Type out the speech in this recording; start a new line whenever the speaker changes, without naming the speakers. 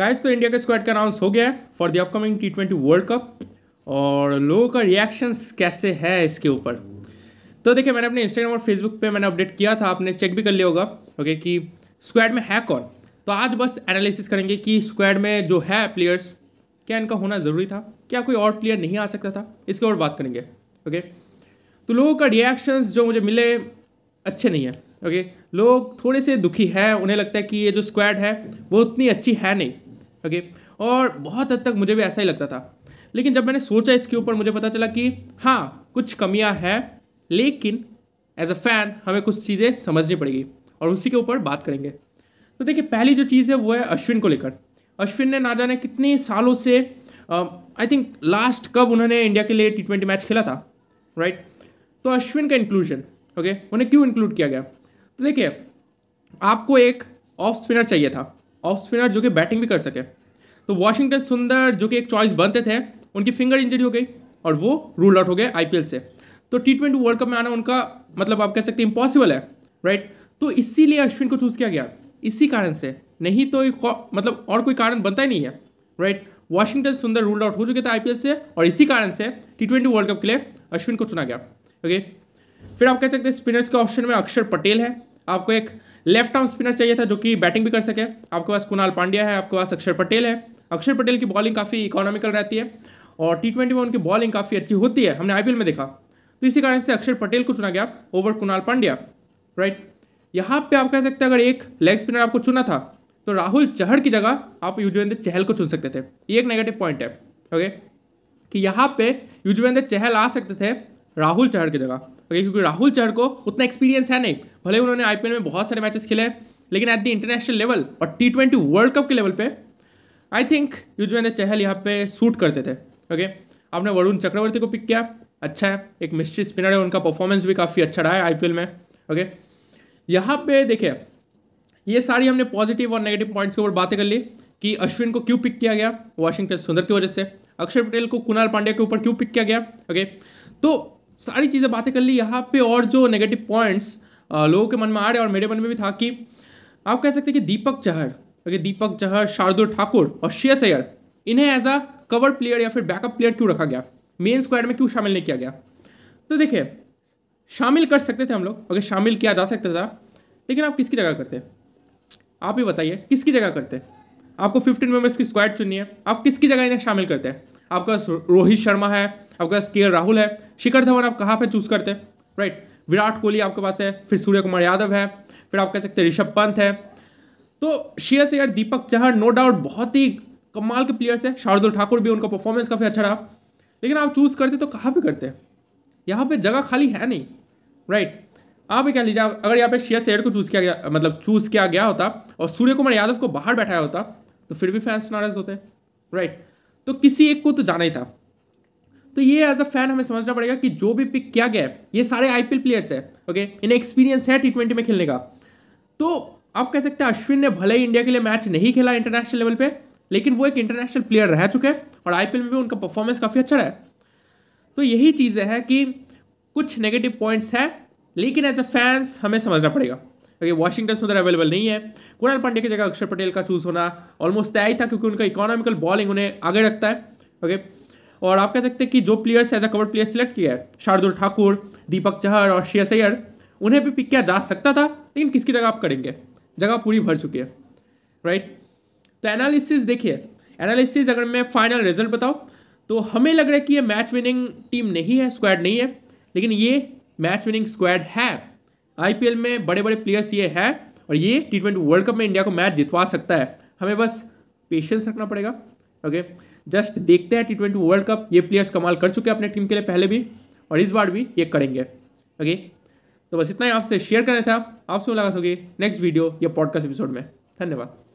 Guys तो India का squad का अनाउंस हो गया है for the upcoming T twenty world cup और लोगों का रिएक्शंस कैसे है इसके ऊपर तो देखिए मैंने अपने इंस्टाग्राम और फेसबुक पे मैंने अपडेट किया था आपने चेक भी कर लिया होगा ओके कि स्क्वाड में है कौन तो आज बस एनालिसिस करेंगे कि स्क्वाड में जो है प्लेयर्स क्या इनका होना ज़रूरी था क्या कोई और प्लेयर नहीं आ सकता था इसके ऊपर बात करेंगे ओके तो लोगों का रिएक्शंस जो मुझे मिले अच्छे नहीं है ओके लोग थोड़े से दुखी हैं उन्हें लगता है कि ये जो स्क्वाड है वो उतनी अच्छी है नहीं ओके और बहुत हद तक मुझे भी ऐसा ही लगता था लेकिन जब मैंने सोचा इसके ऊपर मुझे पता चला कि हाँ कुछ कमियाँ हैं लेकिन एज अ फैन हमें कुछ चीज़ें समझनी पड़ेगी और उसी के ऊपर बात करेंगे तो देखिए पहली जो चीज़ है वो है अश्विन को लेकर अश्विन ने ना जाने कितने सालों से आई थिंक लास्ट कब उन्होंने इंडिया के लिए टी ट्वेंटी मैच खेला था राइट right? तो अश्विन का इंक्लूजन ओके okay? उन्हें क्यों इंक्लूड किया गया तो देखिए आपको एक ऑफ स्पिनर चाहिए था ऑफ स्पिनर जो कि बैटिंग भी कर सके तो वाशिंगटन सुंदर जो कि एक चॉइस बनते थे उनकी फिंगर इंजरी हो गई और वो रूल आउट हो गए आई से तो टी ट्वेंटी वर्ल्ड कप में आना उनका मतलब आप कह सकते हैं इम्पॉसिबल है राइट तो इसीलिए अश्विन को चूज़ किया गया इसी कारण से नहीं तो मतलब और कोई कारण बनता ही नहीं है right Washington Sundar rule out हो चुके थे आई से और इसी कारण से टी ट्वेंटी वर्ल्ड कप के लिए अश्विन को चुना गया ओके फिर आप कह सकते हैं स्पिनर्स के ऑप्शन में अक्षर पटेल है आपको एक लेफ्ट आर्म स्पिनर चाहिए था जो कि बैटिंग भी कर सके आपके पास कुणाल पांड्या है आपके पास अक्षर पटेल है अक्षर पटेल की बॉलिंग काफ़ी इकोनॉमिकल रहती है और टी ट्वेंटी में उनकी बॉलिंग काफ़ी अच्छी होती है हमने आई में देखा तो इसी कारण से अक्षर पटेल को चुना गया ओवर कुणाल पांड्या राइट यहाँ पर आप कह सकते हैं अगर एक लेग स्पिनर आपको चुना था तो राहुल चहड़ की जगह आप युजवेंद्र चहल को चुन सकते थे ये एक नेगेटिव पॉइंट है ओके कि यहाँ पे युजवेंद्र चहल आ सकते थे राहुल चहर की जगह ओके क्योंकि राहुल चहर को उतना एक्सपीरियंस है नहीं भले उन्होंने आई में बहुत सारे मैचेस खेले हैं लेकिन एट द इंटरनेशनल लेवल और टी वर्ल्ड कप के लेवल पे आई थिंक युजवेंद्र चहल यहाँ पे सूट करते थे ओके आपने वरुण चक्रवर्ती को पिक किया अच्छा है एक मिस्ट्री स्पिनर है उनका परफॉर्मेंस भी काफ़ी अच्छा रहा है आई में ओके यहाँ पे देखिए ये सारी हमने पॉजिटिव और नेगेटिव पॉइंट्स के ऊपर बातें कर ली कि अश्विन को क्यों पिक किया गया वाशिंगटन सुंदर की वजह से अक्षर पटेल को कुणाल पांडे के ऊपर क्यों पिक किया गया ओके तो सारी चीज़ें बातें कर ली यहाँ पे और जो नेगेटिव पॉइंट्स लोगों के मन में आ रहे और मेरे मन में भी था कि आप कह सकते हैं कि दीपक चहर ओके दीपक चहर शार्दुल ठाकुर और शेयर सैयर इन्हें एज अ कवर प्लेयर या फिर बैकअप प्लेयर क्यों रखा गया मेन स्क्वाड में क्यों शामिल नहीं किया गया तो देखिए शामिल कर सकते थे हम लोग ओके शामिल किया जा सकता था लेकिन आप किसकी जगह करते आप ही बताइए किसकी जगह करते आपको फिफ्टीन मेम्बर्स की स्क्वाड चुननी है आप किसकी जगह इन्हें शामिल करते हैं आपका रोहित शर्मा है आपके पास के राहुल है शिखर धवन आप कहाँ पर चूज करते हैं राइट विराट कोहली आपके पास है फिर सूर्य कुमार यादव है फिर आप कह सकते हैं ऋषभ पंत है तो से यार दीपक चहर नो डाउट बहुत ही कमाल के प्लेयर्स है शार्दुल ठाकुर भी उनका परफॉर्मेंस काफ़ी अच्छा रहा लेकिन आप चूज़ करते तो कहाँ पे करते यहाँ पे जगह खाली है नहीं राइट आप ही कह लीजिए अगर यहाँ पे शेयर सेयर को चूज़ किया गया मतलब चूज़ किया गया होता और सूर्य कुमार यादव को बाहर बैठाया होता तो फिर भी फैंस नाराज़ होते राइट तो किसी एक को तो जाना ही था तो ये एज अ फैन हमें समझना पड़ेगा कि जो भी पिक किया गया है ये सारे आई प्लेयर्स है ओके इन्हें एक्सपीरियंस है टी में खेलने का तो आप कह सकते हैं अश्विन ने भले ही इंडिया के लिए मैच नहीं खेला इंटरनेशनल लेवल पे लेकिन वो एक इंटरनेशनल प्लेयर रह चुके हैं और आईपीएल में भी उनका परफॉर्मेंस काफ़ी अच्छा रहा है तो यही चीज़ें हैं कि कुछ नेगेटिव पॉइंट्स हैं लेकिन एज अ फैंस हमें समझना पड़ेगा क्योंकि वाशिंगटन सुंदर अवेलेबल नहीं है कुणाल पांडे की जगह अक्षर पटेल का चूज़ होना ऑलमोस्ट तय ही था क्योंकि उनका इकोनॉमिकल बॉलिंग उन्हें आगे रखता है ओके और आप कह सकते हैं कि जो players as a cover player select किया है शार्दुल ठाकुर दीपक चहर और शेयर सैयर उन्हें भी पिक किया जा सकता था लेकिन किसकी जगह आप करेंगे जगह पूरी भर चुकी है राइट तो एनालिसिस देखिए एनालिसिस अगर मैं फाइनल रिजल्ट बताऊँ तो हमें लग रहा है कि ये मैच विनिंग टीम नहीं है स्क्वाड नहीं है लेकिन ये मैच विनिंग स्क्वाड है आईपीएल में बड़े बड़े प्लेयर्स ये है और ये टी ट्वेंटी वर्ल्ड कप में इंडिया को मैच जितवा सकता है हमें बस पेशेंस रखना पड़ेगा ओके जस्ट देखते हैं टी ट्वेंटी वर्ल्ड कप ये प्लेयर्स कमाल कर चुके हैं अपने टीम के लिए पहले भी और इस बार भी ये करेंगे ओके तो बस इतना ही आपसे शेयर करना था आपसे मुलाकात होगी नेक्स्ट वीडियो या पॉडकास्ट एपिसोड में धन्यवाद